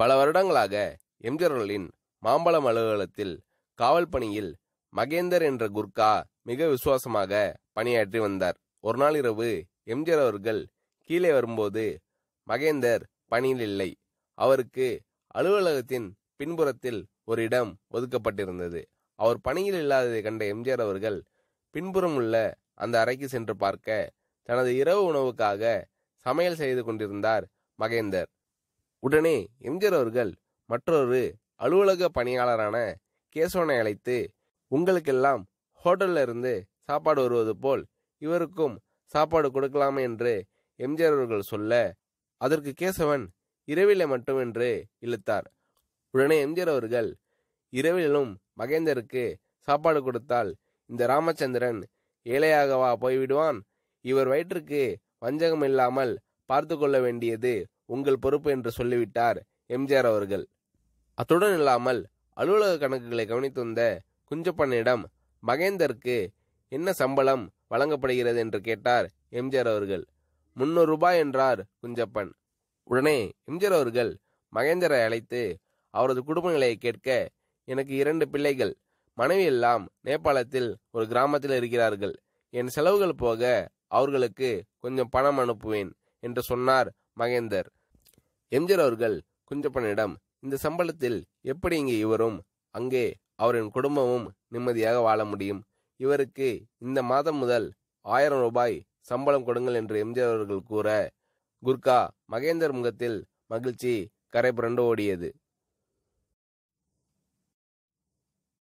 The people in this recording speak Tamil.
பல வருடங்களாக எம்ஜிஆர்களின் மாம்பழம் அலுவலகத்தில் காவல் பணியில் மகேந்தர் என்ற குர்கா மிக விசுவாசமாக பணியாற்றி வந்தார் ஒரு நாள் இரவு எம்ஜிஆர் அவர்கள் கீழே வரும்போது மகேந்தர் பணியில் இல்லை அவருக்கு அலுவலகத்தின் பின்புறத்தில் ஒரு இடம் ஒதுக்கப்பட்டிருந்தது அவர் பணியில் இல்லாததை கண்ட எம்ஜிஆர் அவர்கள் பின்புறம் உள்ள அந்த அறைக்கு சென்று பார்க்க தனது இரவு உணவுக்காக சமையல் செய்து கொண்டிருந்தார் மகேந்தர் உடனே எம்ஜிஆர் அவர்கள் மற்றொரு அலுவலக பணியாளரான கேசவனை அழைத்து உங்களுக்கெல்லாம் ஹோட்டல்ல இருந்து சாப்பாடு வருவது போல் இவருக்கும் சாப்பாடு கொடுக்கலாம் என்று எம்ஜிஆர் அவர்கள் சொல்ல அதற்கு கேசவன் இரவிலே மட்டும் என்று இழுத்தார் உடனே எம்ஜிஆர் அவர்கள் இரவிலும் மகேந்தருக்கு சாப்பாடு கொடுத்தால் இந்த ராமச்சந்திரன் ஏழையாகவா போய்விடுவான் இவர் வயிற்றுக்கு வஞ்சகம் இல்லாமல் பார்த்து கொள்ள வேண்டியது உங்கள் பொறுப்பு என்று சொல்லிவிட்டார் எம்ஜிஆர் அவர்கள் அத்துடன் இல்லாமல் அலுவலக கணக்குகளை கவனித்து வந்த குஞ்சப்பனிடம் மகேந்தருக்கு என்ன சம்பளம் வழங்கப்படுகிறது என்று கேட்டார் எம்ஜிஆர் அவர்கள் முன்னூறு ரூபாய் என்றார் குஞ்சப்பன் உடனே எம்ஜிஆர் அவர்கள் மகேந்தரை அழைத்து அவரது குடும்ப நிலையை கேட்க எனக்கு இரண்டு பிள்ளைகள் மனைவி எல்லாம் நேபாளத்தில் ஒரு கிராமத்தில் இருக்கிறார்கள் என் செலவுகள் போக அவர்களுக்கு கொஞ்சம் பணம் அனுப்புவேன் என்று சொன்னார் மகேந்தர் எம்ஜிஆர் அவர்கள் குஞ்சப்பனிடம் இந்த சம்பளத்தில் எப்படி இங்கே இவரும் அங்கே அவரின் குடும்பமும் நிம்மதியாக வாழ முடியும் இவருக்கு இந்த மாதம் முதல் ஆயிரம் ரூபாய் சம்பளம் கொடுங்கள் என்று எம்ஜிஆர் அவர்கள் கூற குர்கா மகேந்தர் முகத்தில் மகிழ்ச்சி கரை புரண்டு ஓடியது